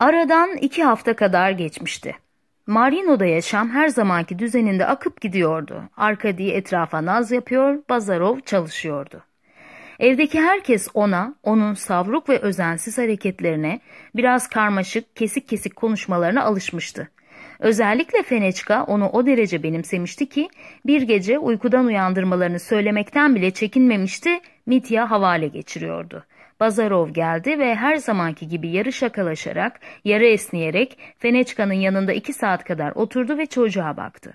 Aradan iki hafta kadar geçmişti. Marino'da yaşam her zamanki düzeninde akıp gidiyordu. Arkadi etrafa naz yapıyor, Bazarov çalışıyordu. Evdeki herkes ona, onun savruk ve özensiz hareketlerine, biraz karmaşık, kesik kesik konuşmalarına alışmıştı. Özellikle Feneçka onu o derece benimsemişti ki bir gece uykudan uyandırmalarını söylemekten bile çekinmemişti, Mitya havale geçiriyordu.'' Bazarov geldi ve her zamanki gibi yarı şakalaşarak, yarı esniyerek, Feneçka'nın yanında iki saat kadar oturdu ve çocuğa baktı.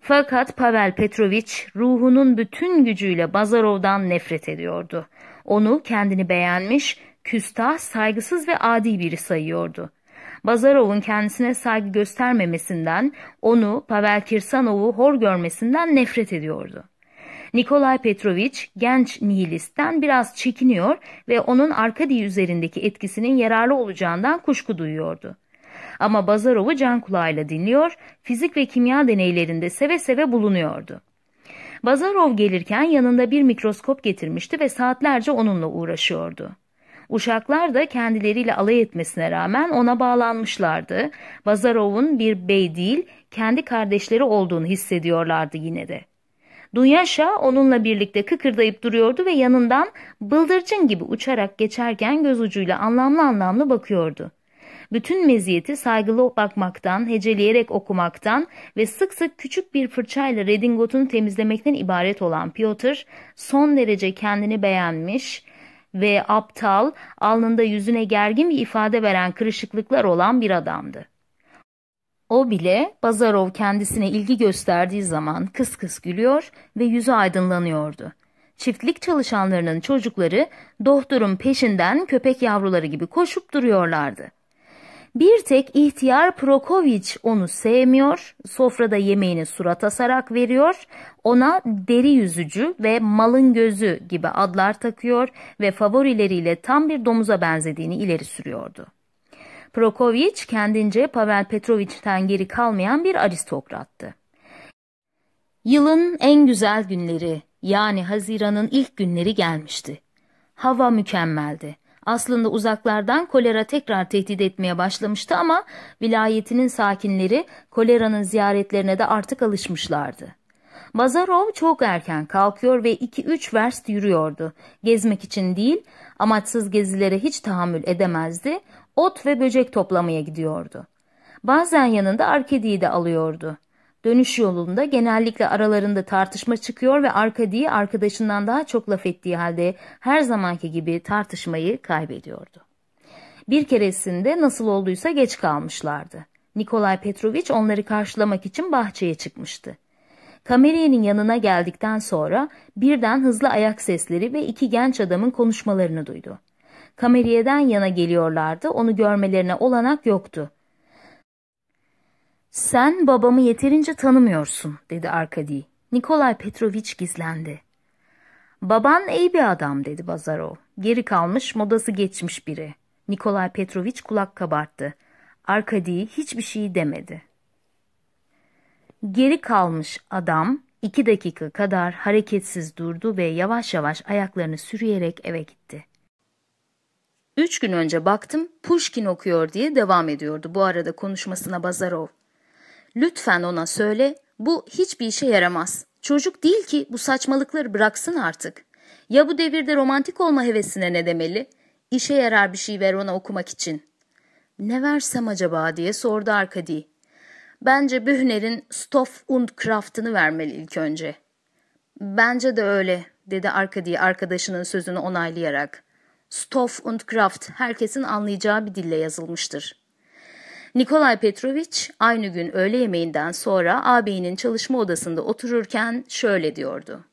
Fakat Pavel Petrovich ruhunun bütün gücüyle Bazarov'dan nefret ediyordu. Onu kendini beğenmiş, küstah, saygısız ve adi biri sayıyordu. Bazarov'un kendisine saygı göstermemesinden, onu Pavel Kirsanov'u hor görmesinden nefret ediyordu. Nikolay Petrovic genç nihilistten biraz çekiniyor ve onun Arkadi üzerindeki etkisinin yararlı olacağından kuşku duyuyordu. Ama Bazarov'u can kulağıyla dinliyor, fizik ve kimya deneylerinde seve seve bulunuyordu. Bazarov gelirken yanında bir mikroskop getirmişti ve saatlerce onunla uğraşıyordu. Uşaklar da kendileriyle alay etmesine rağmen ona bağlanmışlardı. Bazarov'un bir bey değil, kendi kardeşleri olduğunu hissediyorlardı yine de. Dunyaşa onunla birlikte kıkırdayıp duruyordu ve yanından bıldırcın gibi uçarak geçerken göz ucuyla anlamlı anlamlı bakıyordu. Bütün meziyeti saygılı bakmaktan, heceleyerek okumaktan ve sık sık küçük bir fırçayla redingotunu temizlemekten ibaret olan Piotr son derece kendini beğenmiş, ve aptal, alnında yüzüne gergin bir ifade veren kırışıklıklar olan bir adamdı. O bile Bazarov kendisine ilgi gösterdiği zaman kıs kıs gülüyor ve yüzü aydınlanıyordu. Çiftlik çalışanlarının çocukları doktorun peşinden köpek yavruları gibi koşup duruyorlardı. Bir tek ihtiyar Prokoviç onu sevmiyor, sofrada yemeğini surat asarak veriyor, ona deri yüzücü ve malın gözü gibi adlar takıyor ve favorileriyle tam bir domuza benzediğini ileri sürüyordu. Prokofiev kendince Pavel Petrovich'ten geri kalmayan bir aristokrattı. Yılın en güzel günleri yani Haziran'ın ilk günleri gelmişti. Hava mükemmeldi. Aslında uzaklardan kolera tekrar tehdit etmeye başlamıştı ama vilayetinin sakinleri koleranın ziyaretlerine de artık alışmışlardı. Bazarov çok erken kalkıyor ve 2-3 verst yürüyordu. Gezmek için değil, amaçsız gezilere hiç tahammül edemezdi ot ve böcek toplamaya gidiyordu. Bazen yanında Arkadi'yi de alıyordu. Dönüş yolunda genellikle aralarında tartışma çıkıyor ve Arkadi'yi arkadaşından daha çok laf ettiği halde her zamanki gibi tartışmayı kaybediyordu. Bir keresinde nasıl olduysa geç kalmışlardı. Nikolay Petrovic onları karşılamak için bahçeye çıkmıştı. Kameriyenin yanına geldikten sonra birden hızlı ayak sesleri ve iki genç adamın konuşmalarını duydu kameriyeden yana geliyorlardı. Onu görmelerine olanak yoktu. Sen babamı yeterince tanımıyorsun dedi Arkadi. Nikolay Petrovich gizlendi. Baban iyi bir adam dedi Bazarov. Geri kalmış modası geçmiş biri. Nikolay Petrovich kulak kabarttı. Arkadi hiçbir şey demedi. Geri kalmış adam iki dakika kadar hareketsiz durdu ve yavaş yavaş ayaklarını sürüyerek eve gitti. Üç gün önce baktım Pushkin okuyor diye devam ediyordu bu arada konuşmasına Bazarov. Lütfen ona söyle bu hiçbir işe yaramaz. Çocuk değil ki bu saçmalıkları bıraksın artık. Ya bu devirde romantik olma hevesine ne demeli? İşe yarar bir şey ver ona okumak için. Ne versem acaba diye sordu Arkadi. Bence Bühner'in Stoff und Kraft'ını vermeli ilk önce. Bence de öyle dedi Arkadi arkadaşının sözünü onaylayarak. Stoff und Kraft herkesin anlayacağı bir dille yazılmıştır. Nikolay Petrovic aynı gün öğle yemeğinden sonra ağabeyinin çalışma odasında otururken şöyle diyordu.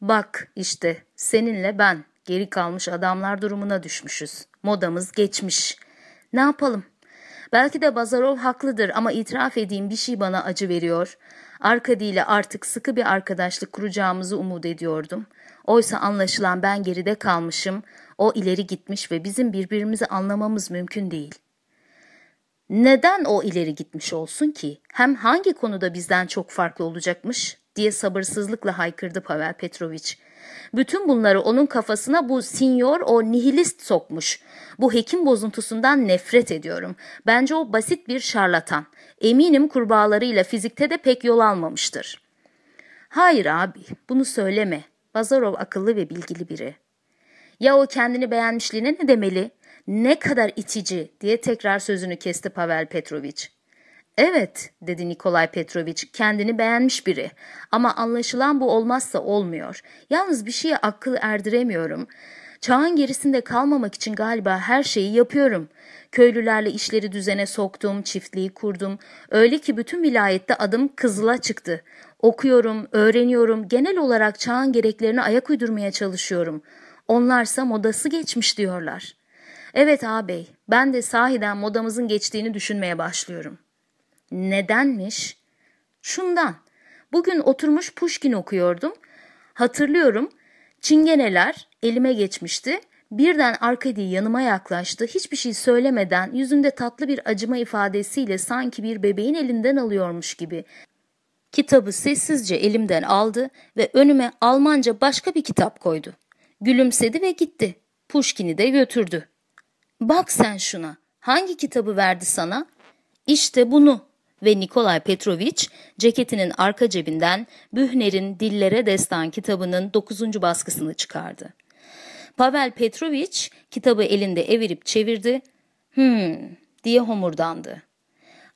Bak işte seninle ben geri kalmış adamlar durumuna düşmüşüz. Modamız geçmiş. Ne yapalım? Belki de Bazarov haklıdır ama itiraf edeyim bir şey bana acı veriyor. Arkadi ile artık sıkı bir arkadaşlık kuracağımızı umut ediyordum. Oysa anlaşılan ben geride kalmışım, o ileri gitmiş ve bizim birbirimizi anlamamız mümkün değil. Neden o ileri gitmiş olsun ki? Hem hangi konuda bizden çok farklı olacakmış diye sabırsızlıkla haykırdı Pavel Petrovich. Bütün bunları onun kafasına bu sinyor o nihilist sokmuş. Bu hekim bozuntusundan nefret ediyorum. Bence o basit bir şarlatan. Eminim kurbağalarıyla fizikte de pek yol almamıştır. Hayır abi, bunu söyleme Bazarov akıllı ve bilgili biri. Ya o kendini beğenmişliğine ne demeli? Ne kadar itici diye tekrar sözünü kesti Pavel Petrovic. Evet dedi Nikolay Petrovic kendini beğenmiş biri ama anlaşılan bu olmazsa olmuyor. Yalnız bir şeye akıl erdiremiyorum.'' Çağın gerisinde kalmamak için galiba her şeyi yapıyorum. Köylülerle işleri düzene soktum, çiftliği kurdum. Öyle ki bütün vilayette adım kızıla çıktı. Okuyorum, öğreniyorum, genel olarak çağın gereklerine ayak uydurmaya çalışıyorum. Onlarsa modası geçmiş diyorlar. Evet ağabey, ben de sahiden modamızın geçtiğini düşünmeye başlıyorum. Nedenmiş? Şundan. Bugün oturmuş Pushkin okuyordum. Hatırlıyorum, Çingeneler elime geçmişti. Birden Arkadi yanıma yaklaştı. Hiçbir şey söylemeden yüzünde tatlı bir acıma ifadesiyle sanki bir bebeğin elinden alıyormuş gibi. Kitabı sessizce elimden aldı ve önüme Almanca başka bir kitap koydu. Gülümsedi ve gitti. Puşkin'i de götürdü. Bak sen şuna. Hangi kitabı verdi sana? İşte bunu ve Nikolay Petrovic ceketinin arka cebinden Bühner'in Dillere Destan kitabının 9. baskısını çıkardı. Pavel Petrovic kitabı elinde evirip çevirdi. Hmm diye homurdandı.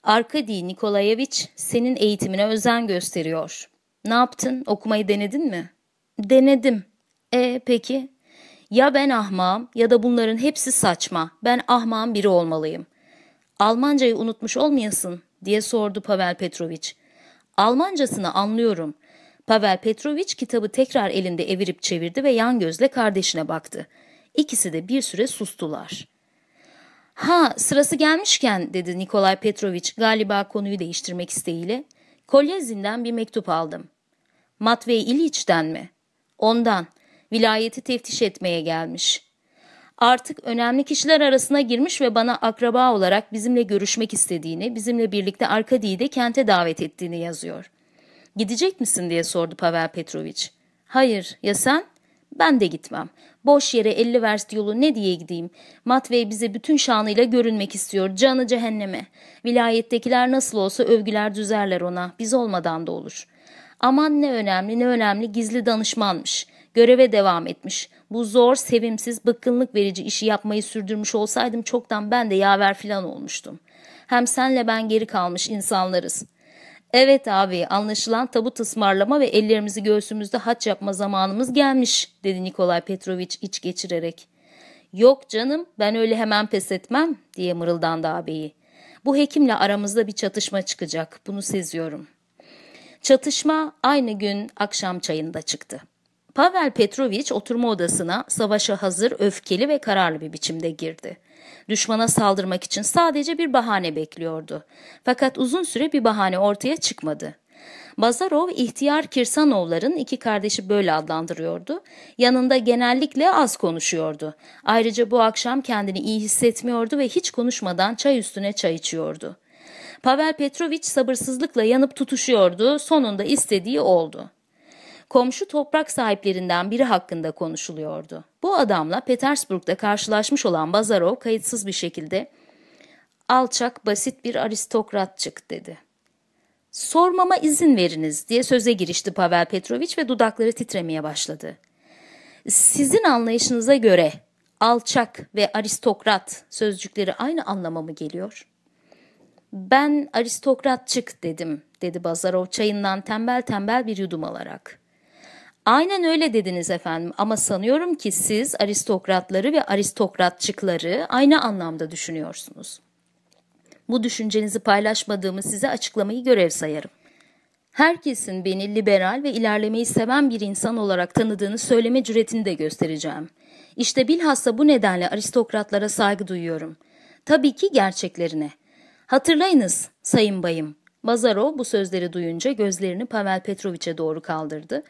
Arkadi Nikolayeviç senin eğitimine özen gösteriyor. Ne yaptın? Okumayı denedin mi? Denedim. E peki? Ya ben ahmağım ya da bunların hepsi saçma. Ben ahmağın biri olmalıyım. Almancayı unutmuş olmayasın diye sordu Pavel Petrovic. Almancasını anlıyorum. Pavel Petrovic kitabı tekrar elinde evirip çevirdi ve yan gözle kardeşine baktı. İkisi de bir süre sustular. Ha sırası gelmişken dedi Nikolay Petrovic galiba konuyu değiştirmek isteğiyle. Kolyezin'den bir mektup aldım. Matvey İliç'ten mi? Ondan. Vilayeti teftiş etmeye gelmiş artık önemli kişiler arasına girmiş ve bana akraba olarak bizimle görüşmek istediğini, bizimle birlikte Arkadi'yi de kente davet ettiğini yazıyor. Gidecek misin diye sordu Pavel Petrovich. Hayır, ya sen? Ben de gitmem. Boş yere 50 verst yolu ne diye gideyim? Matvey bize bütün şanıyla görünmek istiyor. Canı cehenneme. Vilayettekiler nasıl olsa övgüler düzerler ona. Biz olmadan da olur. Aman ne önemli ne önemli gizli danışmanmış.'' Göreve devam etmiş. Bu zor, sevimsiz, bıkkınlık verici işi yapmayı sürdürmüş olsaydım çoktan ben de yaver filan olmuştum. Hem senle ben geri kalmış insanlarız. Evet abi anlaşılan tabut ısmarlama ve ellerimizi göğsümüzde haç yapma zamanımız gelmiş dedi Nikolay Petroviç iç geçirerek. Yok canım ben öyle hemen pes etmem diye mırıldandı abiyi. Bu hekimle aramızda bir çatışma çıkacak bunu seziyorum. Çatışma aynı gün akşam çayında çıktı. Pavel Petrovich oturma odasına savaşa hazır, öfkeli ve kararlı bir biçimde girdi. Düşmana saldırmak için sadece bir bahane bekliyordu. Fakat uzun süre bir bahane ortaya çıkmadı. Bazarov, ihtiyar Kirsanovların iki kardeşi böyle adlandırıyordu. Yanında genellikle az konuşuyordu. Ayrıca bu akşam kendini iyi hissetmiyordu ve hiç konuşmadan çay üstüne çay içiyordu. Pavel Petrovich sabırsızlıkla yanıp tutuşuyordu. Sonunda istediği oldu komşu toprak sahiplerinden biri hakkında konuşuluyordu. Bu adamla Petersburg'da karşılaşmış olan Bazarov kayıtsız bir şekilde alçak basit bir aristokratçık dedi. Sormama izin veriniz diye söze girişti Pavel Petrovich ve dudakları titremeye başladı. Sizin anlayışınıza göre alçak ve aristokrat sözcükleri aynı anlama mı geliyor? Ben aristokratçık dedim, dedi Bazarov çayından tembel tembel bir yudum alarak. Aynen öyle dediniz efendim ama sanıyorum ki siz aristokratları ve aristokratçıkları aynı anlamda düşünüyorsunuz. Bu düşüncenizi paylaşmadığımı size açıklamayı görev sayarım. Herkesin beni liberal ve ilerlemeyi seven bir insan olarak tanıdığını söyleme cüretini de göstereceğim. İşte bilhassa bu nedenle aristokratlara saygı duyuyorum. Tabii ki gerçeklerine. Hatırlayınız sayın bayım. Bazarov bu sözleri duyunca gözlerini Pavel Petrovic'e doğru kaldırdı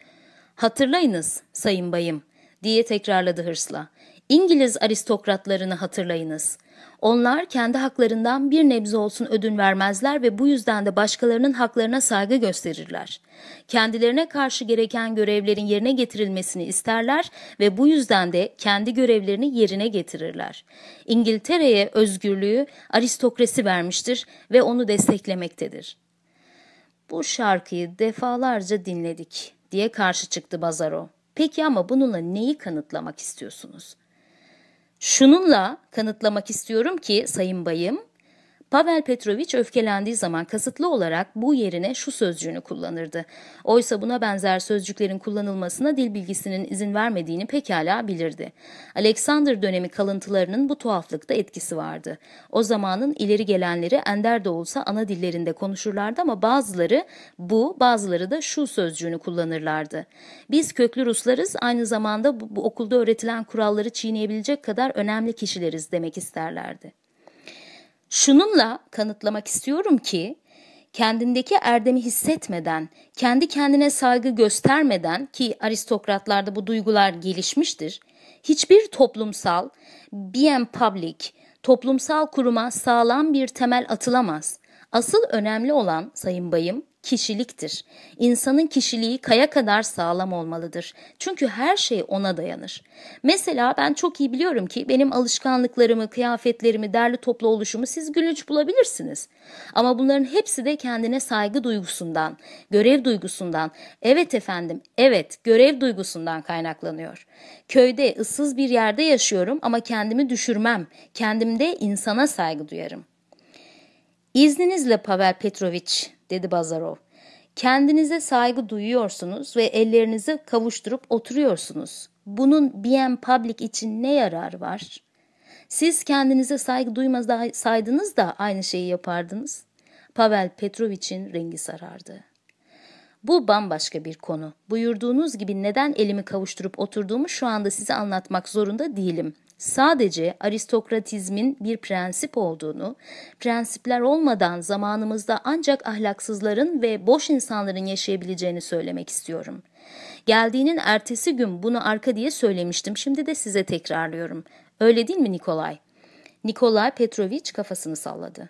Hatırlayınız sayın bayım diye tekrarladı hırsla. İngiliz aristokratlarını hatırlayınız. Onlar kendi haklarından bir nebze olsun ödün vermezler ve bu yüzden de başkalarının haklarına saygı gösterirler. Kendilerine karşı gereken görevlerin yerine getirilmesini isterler ve bu yüzden de kendi görevlerini yerine getirirler. İngiltere'ye özgürlüğü aristokrasi vermiştir ve onu desteklemektedir. Bu şarkıyı defalarca dinledik diye karşı çıktı Bazaro. Peki ama bununla neyi kanıtlamak istiyorsunuz? Şununla kanıtlamak istiyorum ki Sayın Bayım, Pavel Petrovich öfkelendiği zaman kasıtlı olarak bu yerine şu sözcüğünü kullanırdı. Oysa buna benzer sözcüklerin kullanılmasına dil bilgisinin izin vermediğini pekala bilirdi. Alexander dönemi kalıntılarının bu tuhaflıkta etkisi vardı. O zamanın ileri gelenleri ender de olsa ana dillerinde konuşurlardı ama bazıları bu, bazıları da şu sözcüğünü kullanırlardı. Biz köklü Ruslarız, aynı zamanda bu, bu okulda öğretilen kuralları çiğneyebilecek kadar önemli kişileriz demek isterlerdi. Şununla kanıtlamak istiyorum ki kendindeki erdemi hissetmeden, kendi kendine saygı göstermeden ki aristokratlarda bu duygular gelişmiştir. Hiçbir toplumsal, bien public, toplumsal kuruma sağlam bir temel atılamaz. Asıl önemli olan sayın bayım, kişiliktir. İnsanın kişiliği kaya kadar sağlam olmalıdır. Çünkü her şey ona dayanır. Mesela ben çok iyi biliyorum ki benim alışkanlıklarımı, kıyafetlerimi, derli toplu oluşumu siz gülünç bulabilirsiniz. Ama bunların hepsi de kendine saygı duygusundan, görev duygusundan, evet efendim, evet görev duygusundan kaynaklanıyor. Köyde ıssız bir yerde yaşıyorum ama kendimi düşürmem. Kendimde insana saygı duyarım. İzninizle Pavel Petrovich dedi Bazarov. Kendinize saygı duyuyorsunuz ve ellerinizi kavuşturup oturuyorsunuz. Bunun BM Public için ne yarar var? Siz kendinize saygı duymaz saydınız da aynı şeyi yapardınız. Pavel Petrovich'in rengi sarardı. Bu bambaşka bir konu. Buyurduğunuz gibi neden elimi kavuşturup oturduğumu şu anda size anlatmak zorunda değilim. Sadece aristokratizmin bir prensip olduğunu, prensipler olmadan zamanımızda ancak ahlaksızların ve boş insanların yaşayabileceğini söylemek istiyorum. Geldiğinin ertesi gün bunu arka diye söylemiştim. Şimdi de size tekrarlıyorum. Öyle değil mi Nikolay? Nikolay Petrovic kafasını salladı.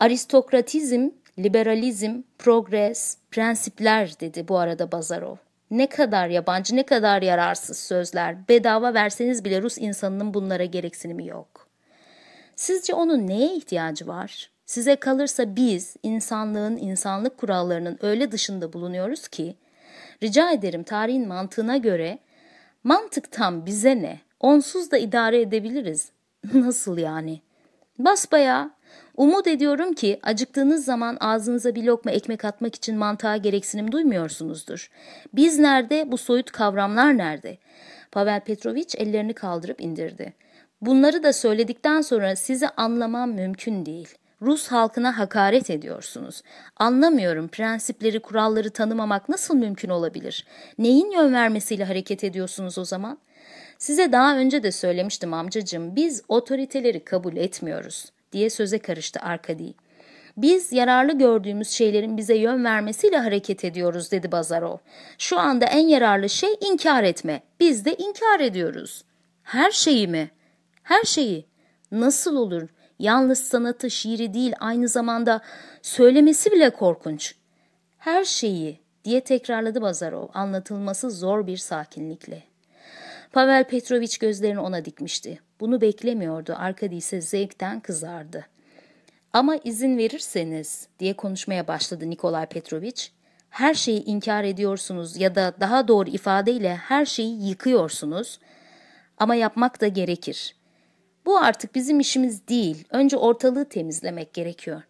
Aristokratizm liberalizm, progres, prensipler dedi bu arada Bazarov. Ne kadar yabancı, ne kadar yararsız sözler. Bedava verseniz bile Rus insanının bunlara gereksinimi yok. Sizce onun neye ihtiyacı var? Size kalırsa biz insanlığın insanlık kurallarının öyle dışında bulunuyoruz ki rica ederim tarihin mantığına göre mantık tam bize ne? Onsuz da idare edebiliriz. Nasıl yani? Basbaya Umut ediyorum ki acıktığınız zaman ağzınıza bir lokma ekmek atmak için mantığa gereksinim duymuyorsunuzdur. Biz nerede, bu soyut kavramlar nerede? Pavel Petrovic ellerini kaldırıp indirdi. Bunları da söyledikten sonra sizi anlamam mümkün değil. Rus halkına hakaret ediyorsunuz. Anlamıyorum prensipleri, kuralları tanımamak nasıl mümkün olabilir? Neyin yön vermesiyle hareket ediyorsunuz o zaman? Size daha önce de söylemiştim amcacığım, biz otoriteleri kabul etmiyoruz diye söze karıştı Arkadi. Biz yararlı gördüğümüz şeylerin bize yön vermesiyle hareket ediyoruz dedi Bazarov. Şu anda en yararlı şey inkar etme. Biz de inkar ediyoruz. Her şeyi mi? Her şeyi. Nasıl olur? Yalnız sanatı, şiiri değil aynı zamanda söylemesi bile korkunç. Her şeyi diye tekrarladı Bazarov anlatılması zor bir sakinlikle. Pavel Petrovich gözlerini ona dikmişti. Bunu beklemiyordu. Arkadi ise zevkten kızardı. Ama izin verirseniz diye konuşmaya başladı Nikolay Petroviç. Her şeyi inkar ediyorsunuz ya da daha doğru ifadeyle her şeyi yıkıyorsunuz. Ama yapmak da gerekir. Bu artık bizim işimiz değil. Önce ortalığı temizlemek gerekiyor.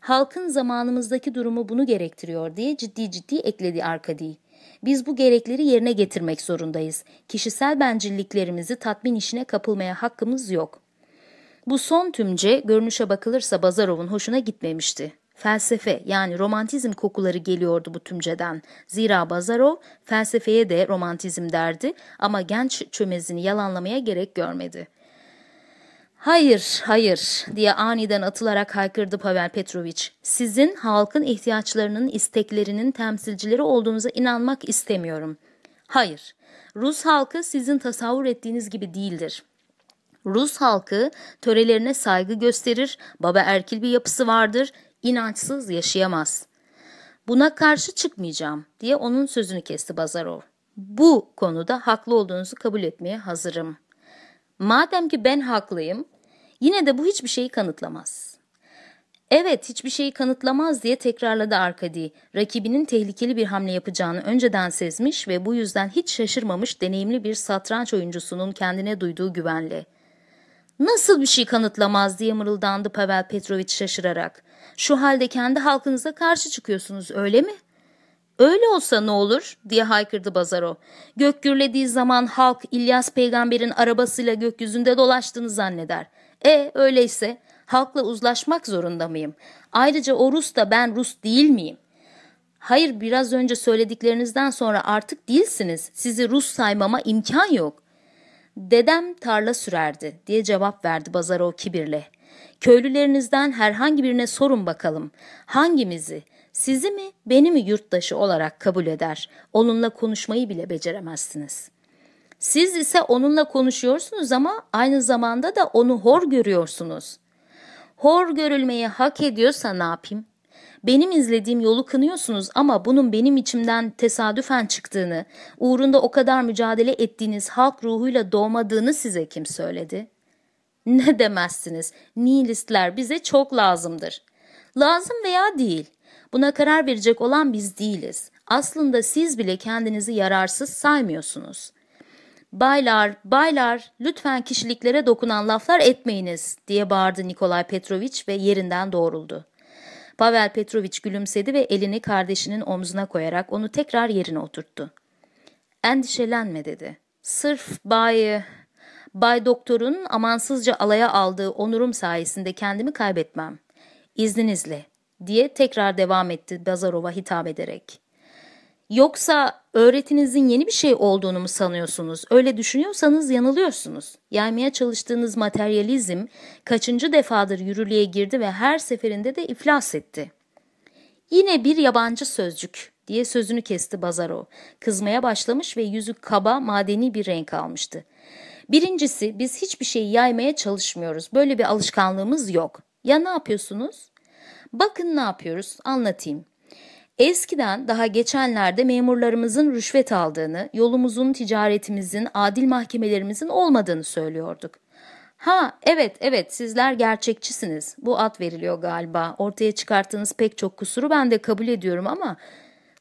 Halkın zamanımızdaki durumu bunu gerektiriyor diye ciddi ciddi ekledi Arkadi. Biz bu gerekleri yerine getirmek zorundayız. Kişisel bencilliklerimizi tatmin işine kapılmaya hakkımız yok. Bu son tümce görünüşe bakılırsa Bazarov'un hoşuna gitmemişti. Felsefe yani romantizm kokuları geliyordu bu tümceden. Zira Bazarov felsefeye de romantizm derdi ama genç çömezini yalanlamaya gerek görmedi.'' Hayır, hayır diye aniden atılarak haykırdı Pavel Petrovic. Sizin halkın ihtiyaçlarının, isteklerinin temsilcileri olduğunuza inanmak istemiyorum. Hayır, Rus halkı sizin tasavvur ettiğiniz gibi değildir. Rus halkı törelerine saygı gösterir, baba erkil bir yapısı vardır, inançsız yaşayamaz. Buna karşı çıkmayacağım diye onun sözünü kesti Bazarov. Bu konuda haklı olduğunuzu kabul etmeye hazırım. Madem ki ben haklıyım, Yine de bu hiçbir şeyi kanıtlamaz. Evet hiçbir şeyi kanıtlamaz diye tekrarladı Arkadi. Rakibinin tehlikeli bir hamle yapacağını önceden sezmiş ve bu yüzden hiç şaşırmamış deneyimli bir satranç oyuncusunun kendine duyduğu güvenle. Nasıl bir şey kanıtlamaz diye mırıldandı Pavel Petrovic şaşırarak. Şu halde kendi halkınıza karşı çıkıyorsunuz öyle mi? Öyle olsa ne olur diye haykırdı Bazaro. Gök gürlediği zaman halk İlyas peygamberin arabasıyla gökyüzünde dolaştığını zanneder.'' E öyleyse halkla uzlaşmak zorunda mıyım? Ayrıca o Rus da ben Rus değil miyim? Hayır biraz önce söylediklerinizden sonra artık değilsiniz. Sizi Rus saymama imkan yok. Dedem tarla sürerdi diye cevap verdi Bazarov kibirle. Köylülerinizden herhangi birine sorun bakalım. Hangimizi, sizi mi beni mi yurttaşı olarak kabul eder? Onunla konuşmayı bile beceremezsiniz.'' Siz ise onunla konuşuyorsunuz ama aynı zamanda da onu hor görüyorsunuz. Hor görülmeyi hak ediyorsa ne yapayım? Benim izlediğim yolu kınıyorsunuz ama bunun benim içimden tesadüfen çıktığını, uğrunda o kadar mücadele ettiğiniz halk ruhuyla doğmadığını size kim söyledi? Ne demezsiniz? Nihilistler bize çok lazımdır. Lazım veya değil. Buna karar verecek olan biz değiliz. Aslında siz bile kendinizi yararsız saymıyorsunuz.'' ''Baylar, baylar, lütfen kişiliklere dokunan laflar etmeyiniz.'' diye bağırdı Nikolay Petroviç ve yerinden doğruldu. Pavel Petroviç gülümsedi ve elini kardeşinin omzuna koyarak onu tekrar yerine oturttu. ''Endişelenme.'' dedi. ''Sırf Bay... Bay Doktor'un amansızca alaya aldığı onurum sayesinde kendimi kaybetmem. İzninizle.'' diye tekrar devam etti Bazarova hitap ederek. Yoksa öğretinizin yeni bir şey olduğunu mu sanıyorsunuz? Öyle düşünüyorsanız yanılıyorsunuz. Yaymaya çalıştığınız materyalizm kaçıncı defadır yürürlüğe girdi ve her seferinde de iflas etti. Yine bir yabancı sözcük diye sözünü kesti Bazaro. Kızmaya başlamış ve yüzü kaba madeni bir renk almıştı. Birincisi biz hiçbir şeyi yaymaya çalışmıyoruz. Böyle bir alışkanlığımız yok. Ya ne yapıyorsunuz? Bakın ne yapıyoruz anlatayım. Eskiden daha geçenlerde memurlarımızın rüşvet aldığını, yolumuzun, ticaretimizin, adil mahkemelerimizin olmadığını söylüyorduk. Ha evet evet sizler gerçekçisiniz. Bu ad veriliyor galiba. Ortaya çıkarttığınız pek çok kusuru ben de kabul ediyorum ama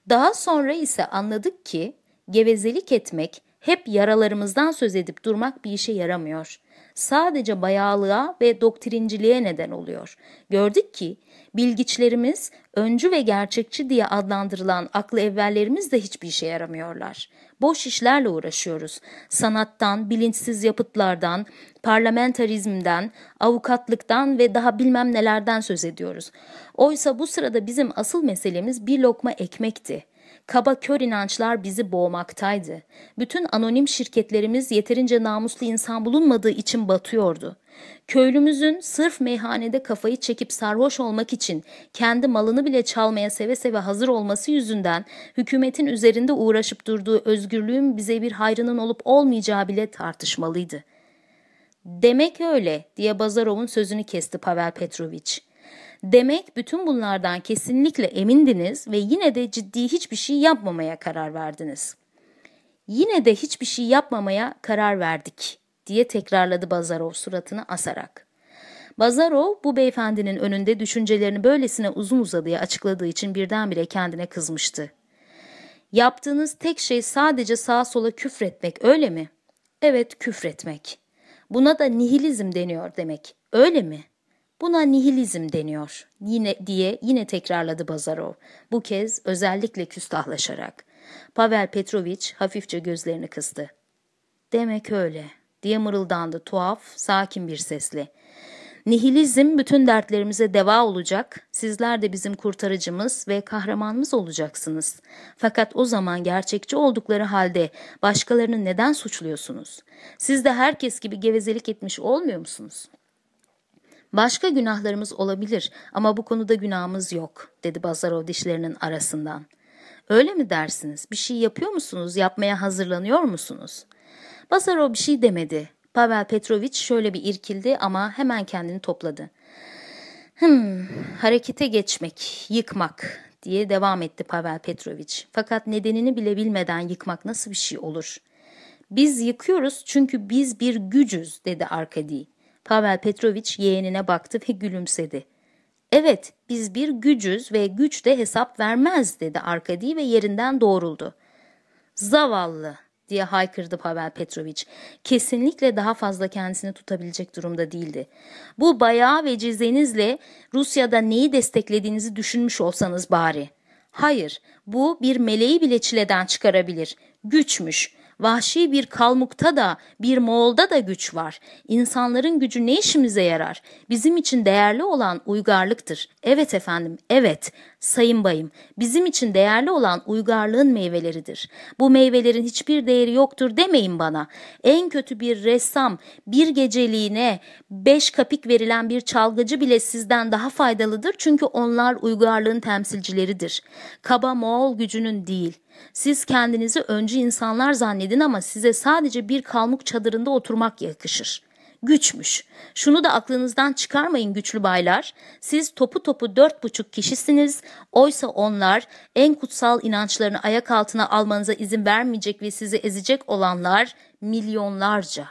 daha sonra ise anladık ki gevezelik etmek, hep yaralarımızdan söz edip durmak bir işe yaramıyor sadece bayağılığa ve doktrinciliğe neden oluyor. Gördük ki bilgiçlerimiz öncü ve gerçekçi diye adlandırılan aklı evvellerimiz de hiçbir işe yaramıyorlar. Boş işlerle uğraşıyoruz. Sanattan, bilinçsiz yapıtlardan, parlamenterizmden, avukatlıktan ve daha bilmem nelerden söz ediyoruz. Oysa bu sırada bizim asıl meselemiz bir lokma ekmekti. Kaba kör inançlar bizi boğmaktaydı. Bütün anonim şirketlerimiz yeterince namuslu insan bulunmadığı için batıyordu. Köylümüzün sırf meyhanede kafayı çekip sarhoş olmak için kendi malını bile çalmaya seve seve hazır olması yüzünden hükümetin üzerinde uğraşıp durduğu özgürlüğün bize bir hayrının olup olmayacağı bile tartışmalıydı. Demek öyle diye Bazarov'un sözünü kesti Pavel Petrovic. Demek bütün bunlardan kesinlikle emindiniz ve yine de ciddi hiçbir şey yapmamaya karar verdiniz. Yine de hiçbir şey yapmamaya karar verdik diye tekrarladı Bazarov suratını asarak. Bazarov bu beyefendinin önünde düşüncelerini böylesine uzun uzadıya açıkladığı için birdenbire kendine kızmıştı. Yaptığınız tek şey sadece sağa sola küfretmek öyle mi? Evet küfretmek. Buna da nihilizm deniyor demek öyle mi? Buna nihilizm deniyor yine diye yine tekrarladı Bazarov. Bu kez özellikle küstahlaşarak. Pavel Petrovich hafifçe gözlerini kıstı. Demek öyle diye mırıldandı tuhaf, sakin bir sesle. Nihilizm bütün dertlerimize deva olacak, sizler de bizim kurtarıcımız ve kahramanımız olacaksınız. Fakat o zaman gerçekçi oldukları halde başkalarını neden suçluyorsunuz? Siz de herkes gibi gevezelik etmiş olmuyor musunuz?'' Başka günahlarımız olabilir ama bu konuda günahımız yok, dedi Bazarov dişlerinin arasından. Öyle mi dersiniz? Bir şey yapıyor musunuz? Yapmaya hazırlanıyor musunuz? Bazarov bir şey demedi. Pavel Petrovich şöyle bir irkildi ama hemen kendini topladı. Hmm, harekete geçmek, yıkmak diye devam etti Pavel Petrovich. Fakat nedenini bile bilmeden yıkmak nasıl bir şey olur? Biz yıkıyoruz çünkü biz bir gücüz dedi Arkadi. Pavel Petrovic yeğenine baktı ve gülümsedi. Evet, biz bir gücüz ve güç de hesap vermez dedi Arkadi ve yerinden doğruldu. Zavallı diye haykırdı Pavel Petrovic. Kesinlikle daha fazla kendisini tutabilecek durumda değildi. Bu bayağı ve cizenizle Rusya'da neyi desteklediğinizi düşünmüş olsanız bari. Hayır, bu bir meleği bile çileden çıkarabilir. Güçmüş. Vahşi bir Kalmuk'ta da bir Moğol'da da güç var. İnsanların gücü ne işimize yarar? Bizim için değerli olan uygarlıktır. Evet efendim, evet. Sayın bayım, bizim için değerli olan uygarlığın meyveleridir. Bu meyvelerin hiçbir değeri yoktur demeyin bana. En kötü bir ressam bir geceliğine beş kapik verilen bir çalgıcı bile sizden daha faydalıdır çünkü onlar uygarlığın temsilcileridir. Kaba Moğol gücünün değil.'' Siz kendinizi öncü insanlar zannedin ama size sadece bir kalmuk çadırında oturmak yakışır. Güçmüş. Şunu da aklınızdan çıkarmayın güçlü baylar. Siz topu topu dört buçuk kişisiniz. Oysa onlar en kutsal inançlarını ayak altına almanıza izin vermeyecek ve sizi ezecek olanlar milyonlarca.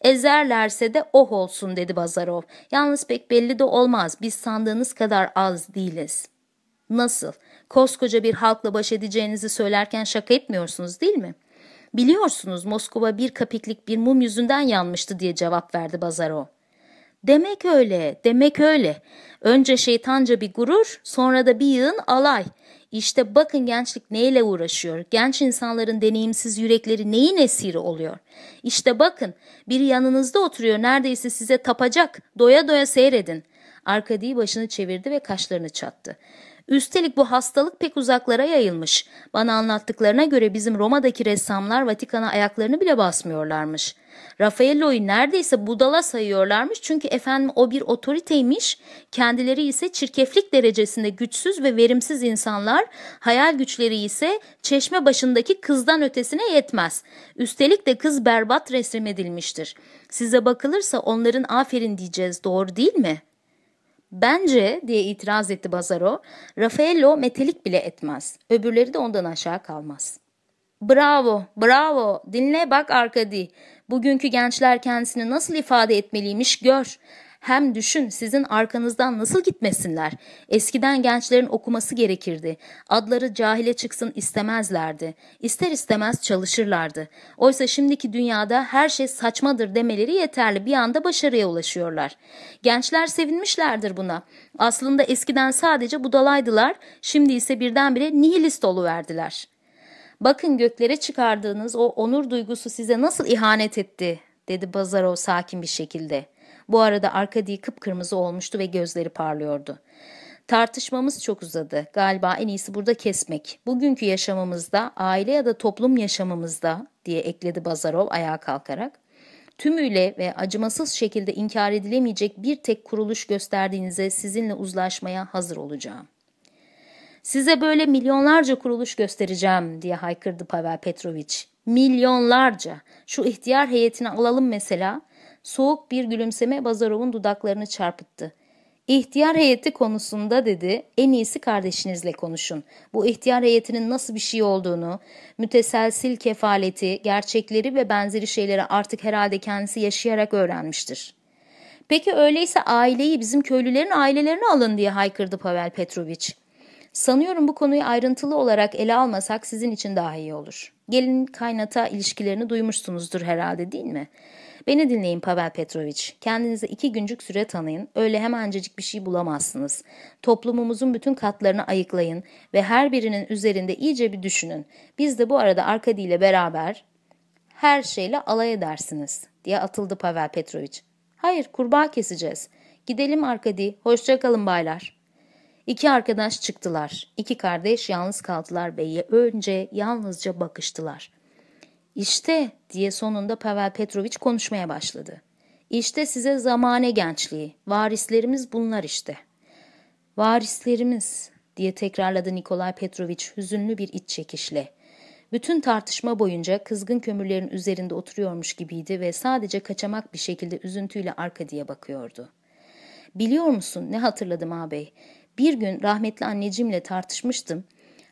Ezerlerse de oh olsun dedi Bazarov. Yalnız pek belli de olmaz. Biz sandığınız kadar az değiliz. Nasıl? koskoca bir halkla baş edeceğinizi söylerken şaka etmiyorsunuz değil mi? Biliyorsunuz Moskova bir kapiklik bir mum yüzünden yanmıştı diye cevap verdi Bazaro. Demek öyle, demek öyle. Önce şeytanca bir gurur, sonra da bir yığın alay. İşte bakın gençlik neyle uğraşıyor. Genç insanların deneyimsiz yürekleri neyin esiri oluyor. İşte bakın biri yanınızda oturuyor neredeyse size tapacak. Doya doya seyredin. Arkadi başını çevirdi ve kaşlarını çattı. Üstelik bu hastalık pek uzaklara yayılmış. Bana anlattıklarına göre bizim Roma'daki ressamlar Vatikan'a ayaklarını bile basmıyorlarmış. Raffaello'yu neredeyse budala sayıyorlarmış çünkü efendim o bir otoriteymiş, kendileri ise çirkeflik derecesinde güçsüz ve verimsiz insanlar, hayal güçleri ise çeşme başındaki kızdan ötesine yetmez. Üstelik de kız berbat resmedilmiştir. Size bakılırsa onların aferin diyeceğiz doğru değil mi?'' Bence diye itiraz etti Bazaro, Raffaello metelik bile etmez. Öbürleri de ondan aşağı kalmaz. Bravo, bravo. Dinle bak Arkadi. Bugünkü gençler kendisini nasıl ifade etmeliymiş gör. Hem düşün sizin arkanızdan nasıl gitmesinler. Eskiden gençlerin okuması gerekirdi. Adları cahile çıksın istemezlerdi. İster istemez çalışırlardı. Oysa şimdiki dünyada her şey saçmadır demeleri yeterli bir anda başarıya ulaşıyorlar. Gençler sevinmişlerdir buna. Aslında eskiden sadece budalaydılar, şimdi ise birdenbire nihilist oluverdiler. Bakın göklere çıkardığınız o onur duygusu size nasıl ihanet etti, dedi Bazarov sakin bir şekilde. Bu arada Arkadi kıpkırmızı olmuştu ve gözleri parlıyordu. Tartışmamız çok uzadı. Galiba en iyisi burada kesmek. Bugünkü yaşamımızda, aile ya da toplum yaşamımızda diye ekledi Bazarov ayağa kalkarak. Tümüyle ve acımasız şekilde inkar edilemeyecek bir tek kuruluş gösterdiğinize sizinle uzlaşmaya hazır olacağım. Size böyle milyonlarca kuruluş göstereceğim diye haykırdı Pavel Petrovich. Milyonlarca. Şu ihtiyar heyetini alalım mesela. Soğuk bir gülümseme Bazarov'un dudaklarını çarpıttı. İhtiyar heyeti konusunda dedi, en iyisi kardeşinizle konuşun. Bu ihtiyar heyetinin nasıl bir şey olduğunu, müteselsil kefaleti, gerçekleri ve benzeri şeyleri artık herhalde kendisi yaşayarak öğrenmiştir. Peki öyleyse aileyi bizim köylülerin ailelerine alın diye haykırdı Pavel Petroviç. Sanıyorum bu konuyu ayrıntılı olarak ele almasak sizin için daha iyi olur. Gelin kaynata ilişkilerini duymuşsunuzdur herhalde değil mi?'' Beni dinleyin Pavel Petroviç. Kendinize iki güncük süre tanıyın. Öyle hemencecik bir şey bulamazsınız. Toplumumuzun bütün katlarını ayıklayın ve her birinin üzerinde iyice bir düşünün. Biz de bu arada Arkadi ile beraber her şeyle alay edersiniz diye atıldı Pavel Petroviç. Hayır kurbağa keseceğiz. Gidelim Arkadi. Hoşçakalın baylar. İki arkadaş çıktılar. İki kardeş yalnız kaldılar ve önce yalnızca bakıştılar.'' İşte diye sonunda Pavel Petrovich konuşmaya başladı. İşte size zamane gençliği. Varislerimiz bunlar işte. Varislerimiz diye tekrarladı Nikolay Petrovich, hüzünlü bir iç çekişle. Bütün tartışma boyunca kızgın kömürlerin üzerinde oturuyormuş gibiydi ve sadece kaçamak bir şekilde üzüntüyle arka diye bakıyordu. Biliyor musun ne hatırladım ağabey? Bir gün rahmetli anneciğimle tartışmıştım.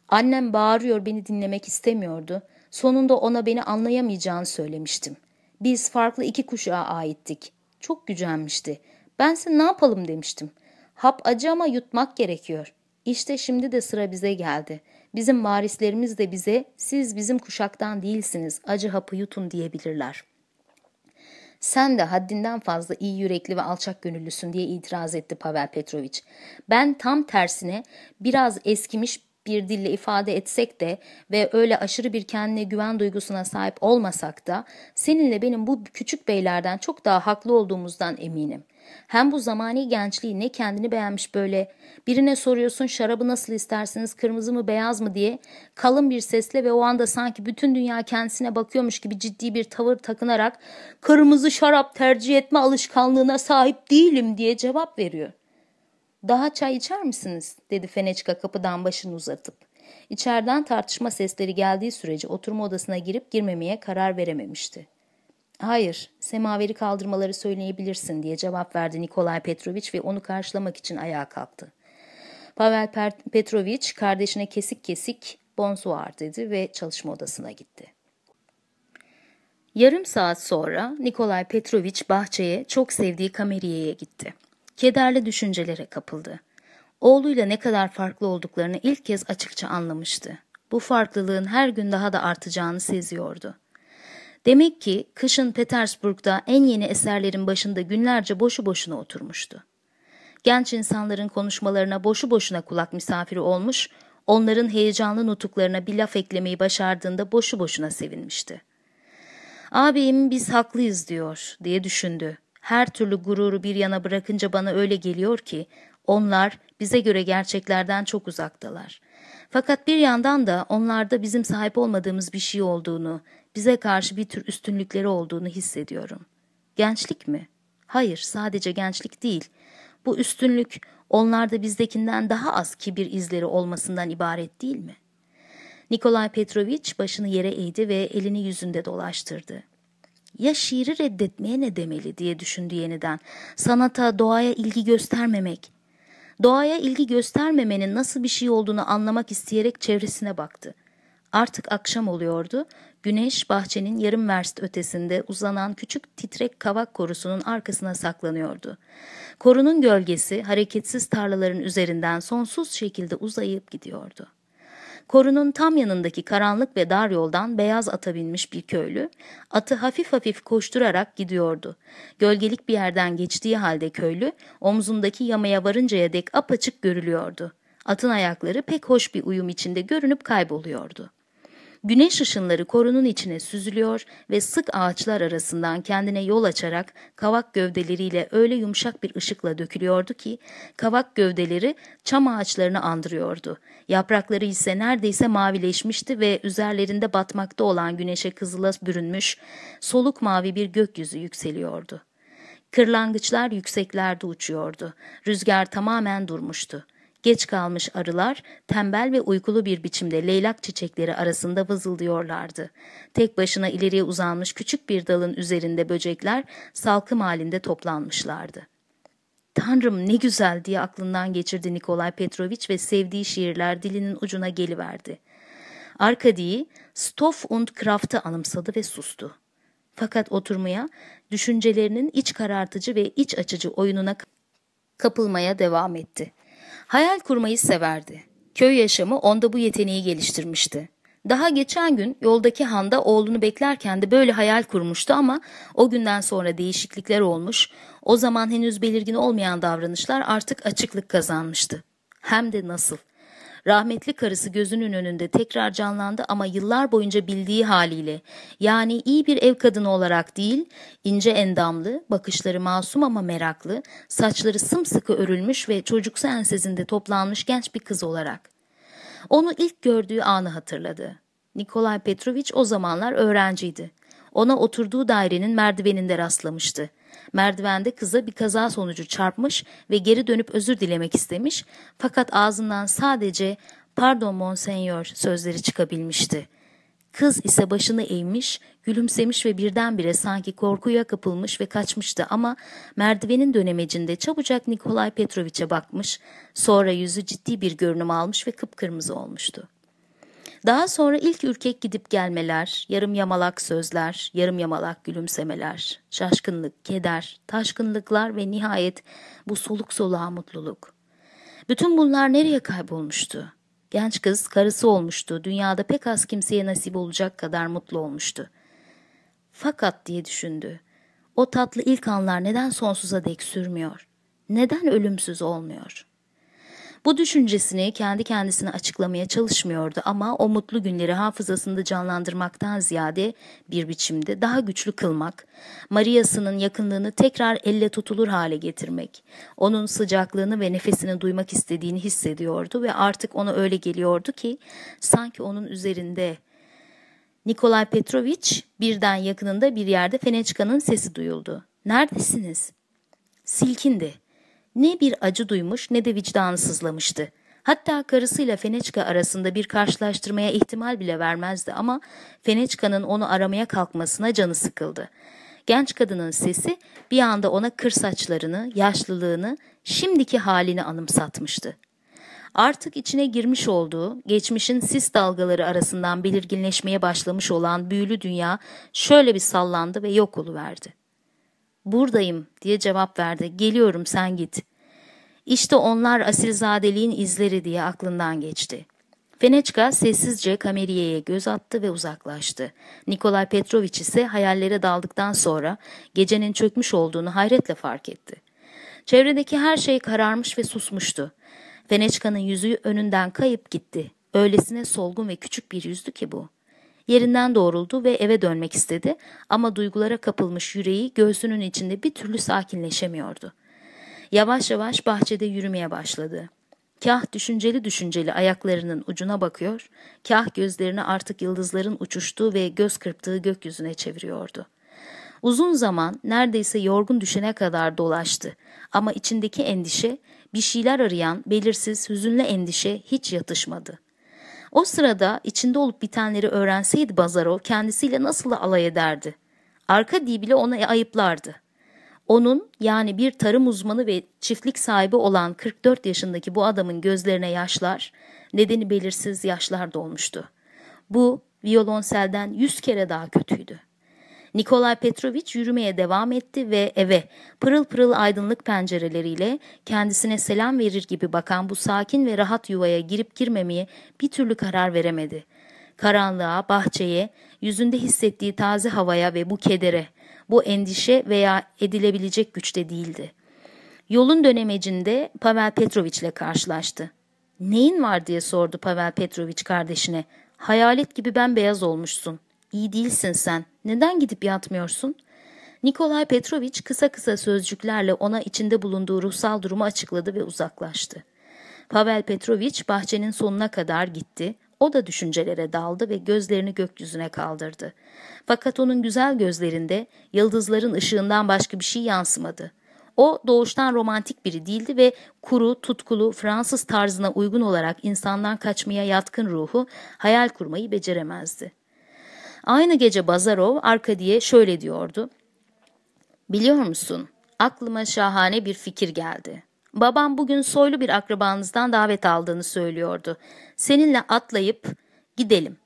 Annem bağırıyor beni dinlemek istemiyordu. Sonunda ona beni anlayamayacağını söylemiştim. Biz farklı iki kuşağa aittik. Çok gücenmişti. Ben Bense ne yapalım demiştim. Hap acı ama yutmak gerekiyor. İşte şimdi de sıra bize geldi. Bizim varislerimiz de bize siz bizim kuşaktan değilsiniz acı hapı yutun diyebilirler. Sen de haddinden fazla iyi yürekli ve alçak gönüllüsün diye itiraz etti Pavel Petrovich. Ben tam tersine biraz eskimiş bir dille ifade etsek de ve öyle aşırı bir kendine güven duygusuna sahip olmasak da seninle benim bu küçük beylerden çok daha haklı olduğumuzdan eminim. Hem bu zamani gençliği ne kendini beğenmiş böyle. Birine soruyorsun şarabı nasıl istersiniz kırmızı mı beyaz mı diye kalın bir sesle ve o anda sanki bütün dünya kendisine bakıyormuş gibi ciddi bir tavır takınarak kırmızı şarap tercih etme alışkanlığına sahip değilim diye cevap veriyor. ''Daha çay içer misiniz?'' dedi Feneçka kapıdan başını uzatıp. İçeriden tartışma sesleri geldiği sürece oturma odasına girip girmemeye karar verememişti. ''Hayır, semaveri kaldırmaları söyleyebilirsin.'' diye cevap verdi Nikolay Petroviç ve onu karşılamak için ayağa kalktı. Pavel Petroviç kardeşine kesik kesik bonsoir dedi ve çalışma odasına gitti. Yarım saat sonra Nikolay Petroviç bahçeye çok sevdiği kameriyeye gitti kederli düşüncelere kapıldı. Oğluyla ne kadar farklı olduklarını ilk kez açıkça anlamıştı. Bu farklılığın her gün daha da artacağını seziyordu. Demek ki kışın Petersburg'da en yeni eserlerin başında günlerce boşu boşuna oturmuştu. Genç insanların konuşmalarına boşu boşuna kulak misafiri olmuş, onların heyecanlı nutuklarına bir laf eklemeyi başardığında boşu boşuna sevinmişti. Abim biz haklıyız diyor diye düşündü her türlü gururu bir yana bırakınca bana öyle geliyor ki onlar bize göre gerçeklerden çok uzaktalar. Fakat bir yandan da onlarda bizim sahip olmadığımız bir şey olduğunu, bize karşı bir tür üstünlükleri olduğunu hissediyorum. Gençlik mi? Hayır, sadece gençlik değil. Bu üstünlük onlarda bizdekinden daha az kibir izleri olmasından ibaret değil mi? Nikolay Petrovich başını yere eğdi ve elini yüzünde dolaştırdı ya şiiri reddetmeye ne demeli diye düşündü yeniden. Sanata, doğaya ilgi göstermemek. Doğaya ilgi göstermemenin nasıl bir şey olduğunu anlamak isteyerek çevresine baktı. Artık akşam oluyordu. Güneş bahçenin yarım verst ötesinde uzanan küçük titrek kavak korusunun arkasına saklanıyordu. Korunun gölgesi hareketsiz tarlaların üzerinden sonsuz şekilde uzayıp gidiyordu. Korunun tam yanındaki karanlık ve dar yoldan beyaz ata binmiş bir köylü, atı hafif hafif koşturarak gidiyordu. Gölgelik bir yerden geçtiği halde köylü, omzundaki yamaya varıncaya dek apaçık görülüyordu. Atın ayakları pek hoş bir uyum içinde görünüp kayboluyordu. Güneş ışınları korunun içine süzülüyor ve sık ağaçlar arasından kendine yol açarak kavak gövdeleriyle öyle yumuşak bir ışıkla dökülüyordu ki kavak gövdeleri çam ağaçlarını andırıyordu. Yaprakları ise neredeyse mavileşmişti ve üzerlerinde batmakta olan güneşe kızıla bürünmüş soluk mavi bir gökyüzü yükseliyordu. Kırlangıçlar yükseklerde uçuyordu. Rüzgar tamamen durmuştu. Geç kalmış arılar tembel ve uykulu bir biçimde leylak çiçekleri arasında vızıldıyorlardı. Tek başına ileriye uzanmış küçük bir dalın üzerinde böcekler salkım halinde toplanmışlardı. Tanrım ne güzel diye aklından geçirdi Nikolay Petrovich ve sevdiği şiirler dilinin ucuna geliverdi. Arkadiyi Stoff und Kraft'ı anımsadı ve sustu. Fakat oturmaya, düşüncelerinin iç karartıcı ve iç açıcı oyununa kapılmaya devam etti. Hayal kurmayı severdi. Köy yaşamı onda bu yeteneği geliştirmişti. Daha geçen gün yoldaki handa oğlunu beklerken de böyle hayal kurmuştu ama o günden sonra değişiklikler olmuş, o zaman henüz belirgin olmayan davranışlar artık açıklık kazanmıştı. Hem de nasıl. Rahmetli karısı gözünün önünde tekrar canlandı ama yıllar boyunca bildiği haliyle. Yani iyi bir ev kadını olarak değil, ince endamlı, bakışları masum ama meraklı, saçları sımsıkı örülmüş ve çocuksu ensesinde toplanmış genç bir kız olarak. Onu ilk gördüğü anı hatırladı. Nikolay Petrovic o zamanlar öğrenciydi. Ona oturduğu dairenin merdiveninde rastlamıştı. Merdivende kıza bir kaza sonucu çarpmış ve geri dönüp özür dilemek istemiş fakat ağzından sadece pardon monsenyor sözleri çıkabilmişti. Kız ise başını eğmiş, gülümsemiş ve birdenbire sanki korkuya kapılmış ve kaçmıştı ama merdivenin dönemecinde çabucak Nikolay Petroviç'e bakmış, sonra yüzü ciddi bir görünüm almış ve kıpkırmızı olmuştu. Daha sonra ilk ürkek gidip gelmeler, yarım yamalak sözler, yarım yamalak gülümsemeler, şaşkınlık, keder, taşkınlıklar ve nihayet bu soluk soluğa mutluluk. Bütün bunlar nereye kaybolmuştu? Genç kız karısı olmuştu. Dünyada pek az kimseye nasip olacak kadar mutlu olmuştu. Fakat diye düşündü. O tatlı ilk anlar neden sonsuza dek sürmüyor? Neden ölümsüz olmuyor?'' Bu düşüncesini kendi kendisine açıklamaya çalışmıyordu ama o mutlu günleri hafızasında canlandırmaktan ziyade bir biçimde daha güçlü kılmak, Maria'sının yakınlığını tekrar elle tutulur hale getirmek, onun sıcaklığını ve nefesini duymak istediğini hissediyordu ve artık ona öyle geliyordu ki sanki onun üzerinde Nikolay Petrovich birden yakınında bir yerde Feneçka'nın sesi duyuldu. Neredesiniz? Silkindi. Ne bir acı duymuş ne de vicdansızlamıştı. Hatta karısıyla Feneçka arasında bir karşılaştırmaya ihtimal bile vermezdi ama Feneçka'nın onu aramaya kalkmasına canı sıkıldı. Genç kadının sesi bir anda ona kır saçlarını, yaşlılığını, şimdiki halini anımsatmıştı. Artık içine girmiş olduğu, geçmişin sis dalgaları arasından belirginleşmeye başlamış olan büyülü dünya şöyle bir sallandı ve yok oluverdi. Buradayım diye cevap verdi. Geliyorum sen git. İşte onlar asilzadeliğin izleri diye aklından geçti. Feneçka sessizce kameriyeye göz attı ve uzaklaştı. Nikolay Petroviç ise hayallere daldıktan sonra gecenin çökmüş olduğunu hayretle fark etti. Çevredeki her şey kararmış ve susmuştu. Feneçka'nın yüzü önünden kayıp gitti. Öylesine solgun ve küçük bir yüzdü ki bu. Yerinden doğruldu ve eve dönmek istedi ama duygulara kapılmış yüreği göğsünün içinde bir türlü sakinleşemiyordu. Yavaş yavaş bahçede yürümeye başladı. Kah düşünceli düşünceli ayaklarının ucuna bakıyor, kah gözlerini artık yıldızların uçuştuğu ve göz kırptığı gökyüzüne çeviriyordu. Uzun zaman neredeyse yorgun düşene kadar dolaştı ama içindeki endişe, bir şeyler arayan belirsiz hüzünlü endişe hiç yatışmadı.'' O sırada içinde olup bitenleri öğrenseydi Bazarov kendisiyle nasıl alay ederdi. Arka bile ona ayıplardı. Onun yani bir tarım uzmanı ve çiftlik sahibi olan 44 yaşındaki bu adamın gözlerine yaşlar, nedeni belirsiz yaşlar dolmuştu. Bu violonselden 100 kere daha kötüydü. Nikolay Petrovic yürümeye devam etti ve eve pırıl pırıl aydınlık pencereleriyle kendisine selam verir gibi bakan bu sakin ve rahat yuvaya girip girmemeye bir türlü karar veremedi. Karanlığa, bahçeye, yüzünde hissettiği taze havaya ve bu kedere, bu endişe veya edilebilecek güçte değildi. Yolun dönemecinde Pavel Petrovic ile karşılaştı. Neyin var diye sordu Pavel Petrovic kardeşine. Hayalet gibi ben beyaz olmuşsun.'' İyi değilsin sen. Neden gidip yatmıyorsun? Nikolay Petrovich kısa kısa sözcüklerle ona içinde bulunduğu ruhsal durumu açıkladı ve uzaklaştı. Pavel Petrovich bahçenin sonuna kadar gitti. O da düşüncelere daldı ve gözlerini gökyüzüne kaldırdı. Fakat onun güzel gözlerinde yıldızların ışığından başka bir şey yansımadı. O doğuştan romantik biri değildi ve kuru, tutkulu, Fransız tarzına uygun olarak insandan kaçmaya yatkın ruhu hayal kurmayı beceremezdi. Aynı gece Bazarov Arkadi'ye şöyle diyordu. Biliyor musun? Aklıma şahane bir fikir geldi. Babam bugün soylu bir akrabanızdan davet aldığını söylüyordu. Seninle atlayıp gidelim.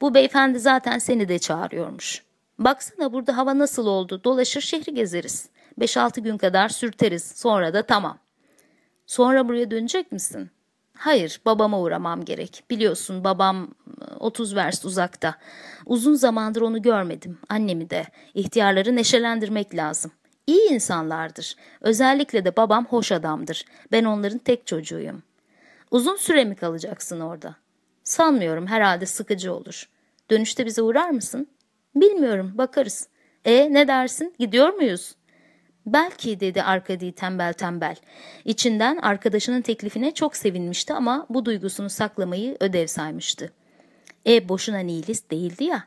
Bu beyefendi zaten seni de çağırıyormuş. Baksana burada hava nasıl oldu. Dolaşır şehri gezeriz. 5-6 gün kadar sürteriz. Sonra da tamam. Sonra buraya dönecek misin? Hayır, babama uğramam gerek. Biliyorsun babam 30 ıı, vers uzakta. Uzun zamandır onu görmedim. Annemi de. İhtiyarları neşelendirmek lazım. İyi insanlardır. Özellikle de babam hoş adamdır. Ben onların tek çocuğuyum. Uzun süre mi kalacaksın orada? Sanmıyorum herhalde sıkıcı olur. Dönüşte bize uğrar mısın? Bilmiyorum bakarız. E ne dersin gidiyor muyuz? Belki dedi Arkadi tembel tembel. İçinden arkadaşının teklifine çok sevinmişti ama bu duygusunu saklamayı ödev saymıştı. E boşuna nihilist değildi ya.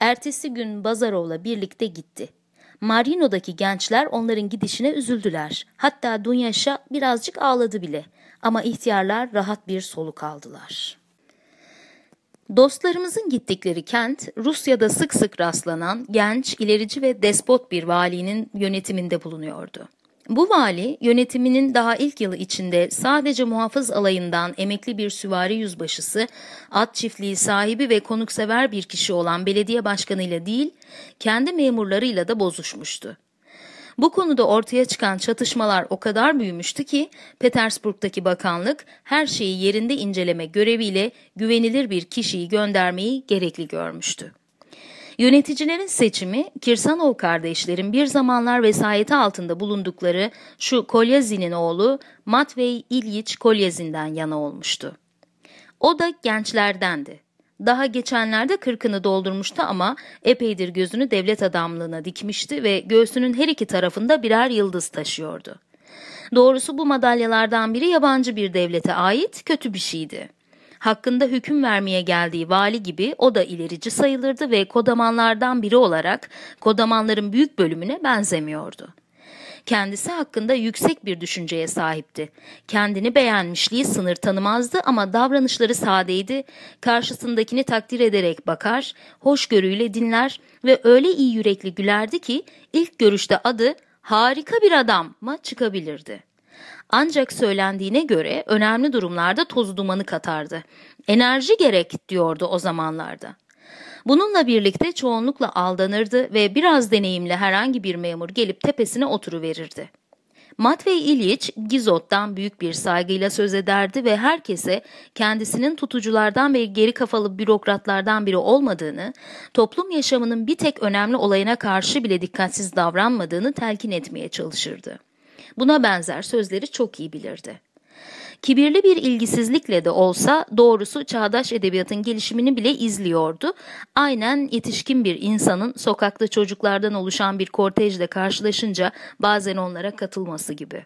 Ertesi gün Bazarov'la birlikte gitti. Marino'daki gençler onların gidişine üzüldüler. Hatta Dunyaş'a birazcık ağladı bile. Ama ihtiyarlar rahat bir soluk aldılar. Dostlarımızın gittikleri kent, Rusya'da sık sık rastlanan genç, ilerici ve despot bir valinin yönetiminde bulunuyordu. Bu vali yönetiminin daha ilk yılı içinde sadece muhafız alayından emekli bir süvari yüzbaşısı, at çiftliği sahibi ve konuksever bir kişi olan belediye başkanıyla değil, kendi memurlarıyla da bozuşmuştu. Bu konuda ortaya çıkan çatışmalar o kadar büyümüştü ki Petersburg'daki bakanlık her şeyi yerinde inceleme göreviyle güvenilir bir kişiyi göndermeyi gerekli görmüştü. Yöneticilerin seçimi Kirsanov kardeşlerin bir zamanlar vesayeti altında bulundukları şu Kolyazin'in oğlu Matvey İlyiç Kolyazin'den yana olmuştu. O da gençlerdendi. Daha geçenlerde kırkını doldurmuştu ama epeydir gözünü devlet adamlığına dikmişti ve göğsünün her iki tarafında birer yıldız taşıyordu. Doğrusu bu madalyalardan biri yabancı bir devlete ait kötü bir şeydi hakkında hüküm vermeye geldiği vali gibi o da ilerici sayılırdı ve kodamanlardan biri olarak kodamanların büyük bölümüne benzemiyordu. Kendisi hakkında yüksek bir düşünceye sahipti. Kendini beğenmişliği sınır tanımazdı ama davranışları sadeydi, karşısındakini takdir ederek bakar, hoşgörüyle dinler ve öyle iyi yürekli gülerdi ki ilk görüşte adı harika bir adam adam'a çıkabilirdi. Ancak söylendiğine göre önemli durumlarda tozu dumanı katardı. Enerji gerek diyordu o zamanlarda. Bununla birlikte çoğunlukla aldanırdı ve biraz deneyimli herhangi bir memur gelip tepesine oturuverirdi. Matvey İliç, Gizot'tan büyük bir saygıyla söz ederdi ve herkese kendisinin tutuculardan ve geri kafalı bürokratlardan biri olmadığını, toplum yaşamının bir tek önemli olayına karşı bile dikkatsiz davranmadığını telkin etmeye çalışırdı. Buna benzer sözleri çok iyi bilirdi. Kibirli bir ilgisizlikle de olsa doğrusu çağdaş edebiyatın gelişimini bile izliyordu. Aynen yetişkin bir insanın sokakta çocuklardan oluşan bir kortejle karşılaşınca bazen onlara katılması gibi.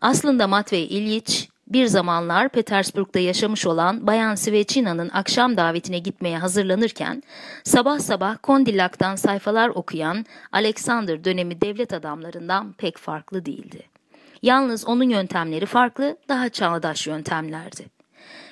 Aslında Matvey İliç bir zamanlar Petersburg'da yaşamış olan Bayan Sveçina'nın akşam davetine gitmeye hazırlanırken, sabah sabah Kondillak'tan sayfalar okuyan Alexander dönemi devlet adamlarından pek farklı değildi. Yalnız onun yöntemleri farklı, daha çağdaş yöntemlerdi.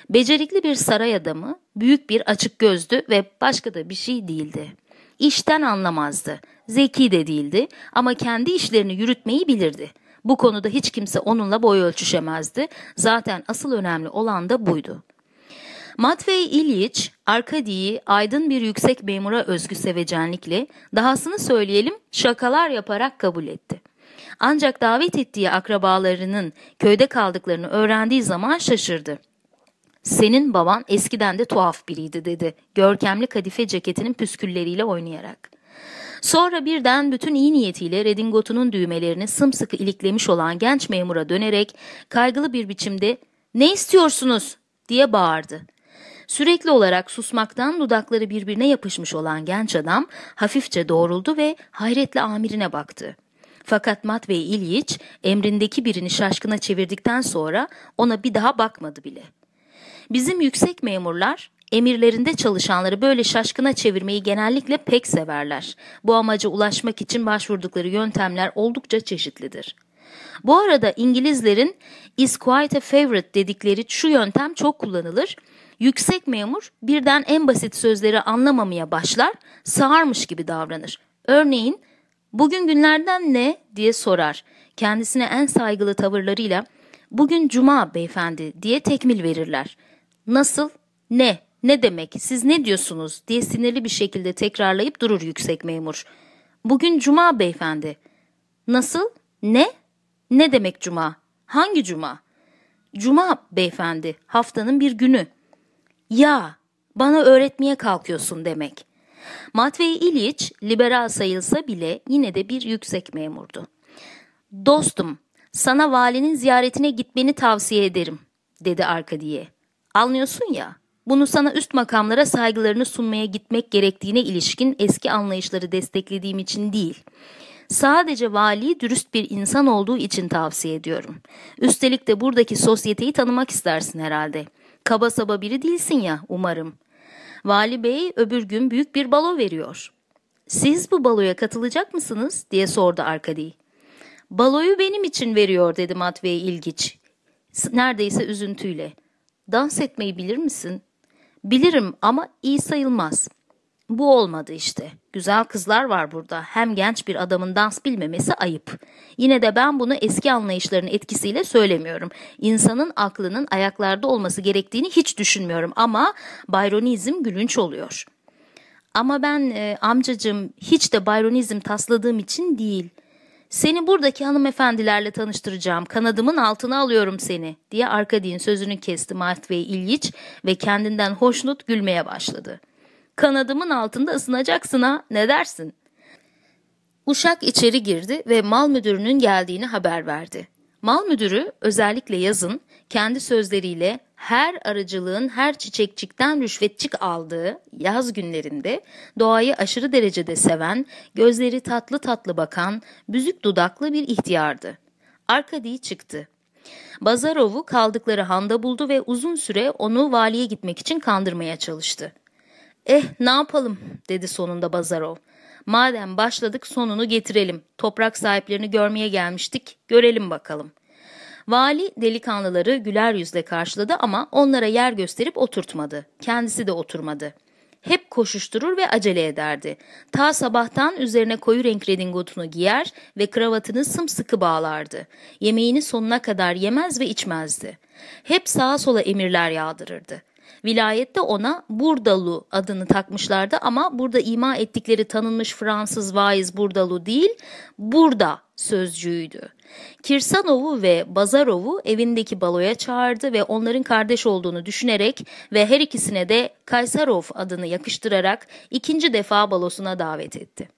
Becerikli bir saray adamı, büyük bir açık gözlü ve başka da bir şey değildi. İşten anlamazdı, zeki de değildi ama kendi işlerini yürütmeyi bilirdi. Bu konuda hiç kimse onunla boy ölçüşemezdi. Zaten asıl önemli olan da buydu. Matvey İliç, Arkadi'yi aydın bir yüksek memura özgü sevecenlikle, dahasını söyleyelim şakalar yaparak kabul etti. Ancak davet ettiği akrabalarının köyde kaldıklarını öğrendiği zaman şaşırdı. Senin baban eskiden de tuhaf biriydi dedi. Görkemli kadife ceketinin püskülleriyle oynayarak. Sonra birden bütün iyi niyetiyle redingotunun düğmelerini sımsıkı iliklemiş olan genç memura dönerek kaygılı bir biçimde ''Ne istiyorsunuz?'' diye bağırdı. Sürekli olarak susmaktan dudakları birbirine yapışmış olan genç adam hafifçe doğruldu ve hayretle amirine baktı. Fakat Matvey İlyich emrindeki birini şaşkına çevirdikten sonra ona bir daha bakmadı bile. Bizim yüksek memurlar emirlerinde çalışanları böyle şaşkına çevirmeyi genellikle pek severler. Bu amaca ulaşmak için başvurdukları yöntemler oldukça çeşitlidir. Bu arada İngilizlerin is quite a favorite dedikleri şu yöntem çok kullanılır. Yüksek memur birden en basit sözleri anlamamaya başlar, sağırmış gibi davranır. Örneğin, bugün günlerden ne diye sorar. Kendisine en saygılı tavırlarıyla, bugün cuma beyefendi diye tekmil verirler. Nasıl, ne ne demek? Siz ne diyorsunuz? diye sinirli bir şekilde tekrarlayıp durur yüksek memur. Bugün cuma beyefendi. Nasıl? Ne? Ne demek cuma? Hangi cuma? Cuma beyefendi, haftanın bir günü. Ya, bana öğretmeye kalkıyorsun demek. Matvey İliç liberal sayılsa bile yine de bir yüksek memurdu. Dostum, sana valinin ziyaretine gitmeni tavsiye ederim, dedi Arkadiye. Anlıyorsun ya, bunu sana üst makamlara saygılarını sunmaya gitmek gerektiğine ilişkin eski anlayışları desteklediğim için değil. Sadece vali dürüst bir insan olduğu için tavsiye ediyorum. Üstelik de buradaki sosyeteyi tanımak istersin herhalde. Kaba saba biri değilsin ya umarım. Vali bey öbür gün büyük bir balo veriyor. Siz bu baloya katılacak mısınız diye sordu Arkadi. Baloyu benim için veriyor dedi Matvey ilginç. Neredeyse üzüntüyle. Dans etmeyi bilir misin? Bilirim ama iyi sayılmaz. Bu olmadı işte. Güzel kızlar var burada. Hem genç bir adamın dans bilmemesi ayıp. Yine de ben bunu eski anlayışların etkisiyle söylemiyorum. İnsanın aklının ayaklarda olması gerektiğini hiç düşünmüyorum ama bayronizm gülünç oluyor.'' Ama ben e, amcacığım hiç de Bayronizm tasladığım için değil. Seni buradaki hanımefendilerle tanıştıracağım. Kanadımın altına alıyorum seni." diye Arkadin sözünü kesti Matvey İlyiç ve kendinden hoşnut gülmeye başladı. "Kanadımın altında ısınacaksın ha. Ne dersin?" Uşak içeri girdi ve mal müdürünün geldiğini haber verdi. Mal müdürü özellikle yazın kendi sözleriyle her arıcılığın her çiçekçikten rüşvetçik aldığı yaz günlerinde doğayı aşırı derecede seven, gözleri tatlı tatlı bakan, büzük dudaklı bir ihtiyardı. Arkadi çıktı. Bazarov'u kaldıkları handa buldu ve uzun süre onu valiye gitmek için kandırmaya çalıştı. Eh ne yapalım dedi sonunda Bazarov. Madem başladık sonunu getirelim. Toprak sahiplerini görmeye gelmiştik görelim bakalım. Vali delikanlıları güler yüzle karşıladı ama onlara yer gösterip oturtmadı. Kendisi de oturmadı. Hep koşuşturur ve acele ederdi. Ta sabahtan üzerine koyu renk redingotunu giyer ve kravatını sımsıkı bağlardı. Yemeğini sonuna kadar yemez ve içmezdi. Hep sağa sola emirler yağdırırdı. Vilayette ona Burdalu adını takmışlardı ama burada ima ettikleri tanınmış Fransız vaiz Burdalu değil, Burda sözcüğüydü. Kirsanov'u ve Bazarov'u evindeki baloya çağırdı ve onların kardeş olduğunu düşünerek ve her ikisine de Kaysarov adını yakıştırarak ikinci defa balosuna davet etti.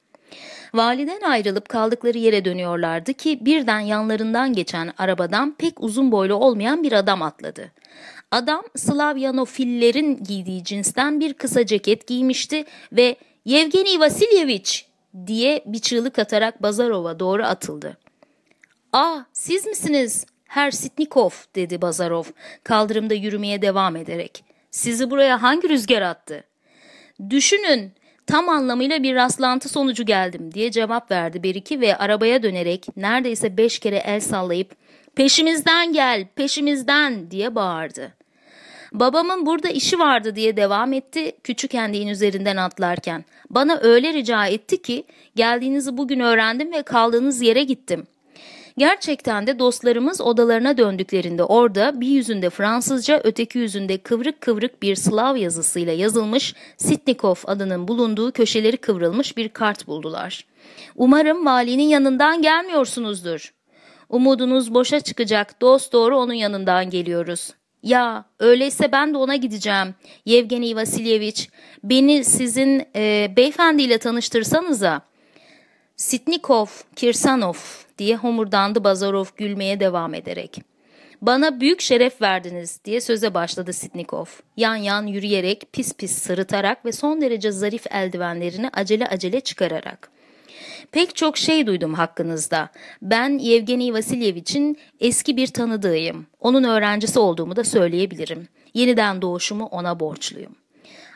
Validen ayrılıp kaldıkları yere dönüyorlardı ki birden yanlarından geçen arabadan pek uzun boylu olmayan bir adam atladı. Adam Slavyanofillerin giydiği cinsten bir kısa ceket giymişti ve Yevgeni Vasilyeviç diye bir çığlık atarak Bazarova doğru atıldı. Ah, siz misiniz?'' Her Sitnikov dedi Bazarov kaldırımda yürümeye devam ederek. Sizi buraya hangi rüzgar attı? Düşünün tam anlamıyla bir rastlantı sonucu geldim diye cevap verdi Beriki ve arabaya dönerek neredeyse beş kere el sallayıp peşimizden gel peşimizden diye bağırdı. Babamın burada işi vardı diye devam etti küçük hendeğin üzerinden atlarken. Bana öyle rica etti ki geldiğinizi bugün öğrendim ve kaldığınız yere gittim. Gerçekten de dostlarımız odalarına döndüklerinde orada bir yüzünde Fransızca öteki yüzünde kıvrık kıvrık bir Slav yazısıyla yazılmış Sitnikov adının bulunduğu köşeleri kıvrılmış bir kart buldular. Umarım valinin yanından gelmiyorsunuzdur. Umudunuz boşa çıkacak dost doğru onun yanından geliyoruz. Ya öyleyse ben de ona gideceğim. Yevgeni Vasilyeviç beni sizin e, beyefendiyle tanıştırsanıza. Sitnikov, Kirsanov diye homurdandı Bazarov gülmeye devam ederek. Bana büyük şeref verdiniz diye söze başladı Sitnikov. Yan yan yürüyerek, pis pis sırıtarak ve son derece zarif eldivenlerini acele acele çıkararak.'' Pek çok şey duydum hakkınızda. Ben Yevgeni Vasilyevich'in eski bir tanıdığıyım. Onun öğrencisi olduğumu da söyleyebilirim. Yeniden doğuşumu ona borçluyum.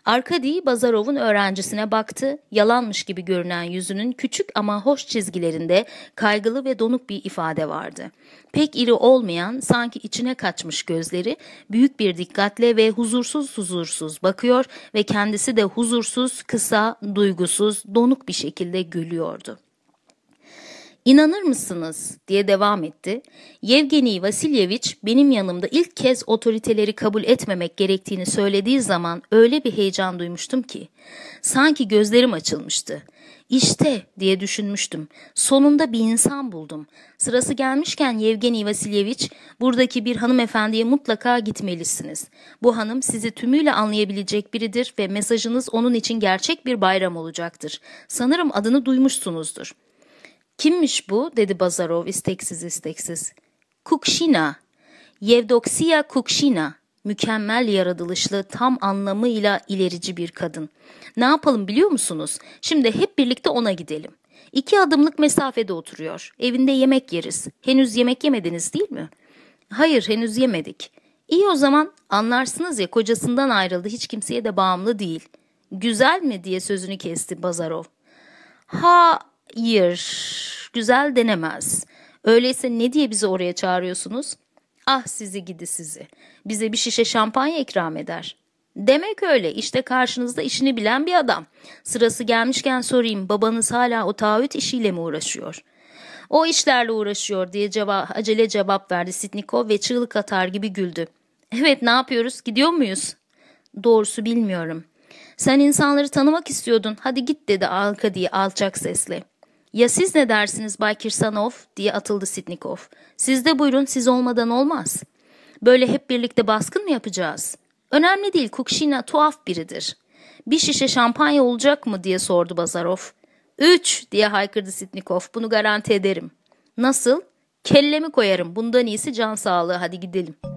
Arkady Bazarov'un öğrencisine baktı, yalanmış gibi görünen yüzünün küçük ama hoş çizgilerinde kaygılı ve donuk bir ifade vardı. Pek iri olmayan, sanki içine kaçmış gözleri, büyük bir dikkatle ve huzursuz huzursuz bakıyor ve kendisi de huzursuz, kısa, duygusuz, donuk bir şekilde gülüyordu. İnanır mısınız diye devam etti. Yevgeni Vasilyeviç benim yanımda ilk kez otoriteleri kabul etmemek gerektiğini söylediği zaman öyle bir heyecan duymuştum ki. Sanki gözlerim açılmıştı. İşte diye düşünmüştüm. Sonunda bir insan buldum. Sırası gelmişken Yevgeni Vasilyeviç, buradaki bir hanımefendiye mutlaka gitmelisiniz. Bu hanım sizi tümüyle anlayabilecek biridir ve mesajınız onun için gerçek bir bayram olacaktır. Sanırım adını duymuşsunuzdur.'' Kimmiş bu? dedi Bazarov isteksiz isteksiz. Kukşina, Yevdoksiya Kukşina, mükemmel yaratılışlı, tam anlamıyla ilerici bir kadın. Ne yapalım biliyor musunuz? Şimdi hep birlikte ona gidelim. İki adımlık mesafede oturuyor. Evinde yemek yeriz. Henüz yemek yemediniz değil mi? Hayır henüz yemedik. İyi o zaman anlarsınız ya kocasından ayrıldı hiç kimseye de bağımlı değil. Güzel mi diye sözünü kesti Bazarov. Ha year güzel denemez. Öyleyse ne diye bizi oraya çağırıyorsunuz? Ah sizi gidi sizi. Bize bir şişe şampanya ikram eder. Demek öyle İşte karşınızda işini bilen bir adam. Sırası gelmişken sorayım babanız hala o taahhüt işiyle mi uğraşıyor? O işlerle uğraşıyor diye ceva acele cevap verdi Sitnikov ve çığlık atar gibi güldü. Evet ne yapıyoruz gidiyor muyuz? Doğrusu bilmiyorum. Sen insanları tanımak istiyordun hadi git dedi Alka diye alçak sesle. Ya siz ne dersiniz Bay Kirsanov diye atıldı Sitnikov. Siz de buyurun siz olmadan olmaz. Böyle hep birlikte baskın mı yapacağız? Önemli değil Kukşina tuhaf biridir. Bir şişe şampanya olacak mı diye sordu Bazarov. Üç diye haykırdı Sitnikov bunu garanti ederim. Nasıl? Kellemi koyarım bundan iyisi can sağlığı hadi gidelim.''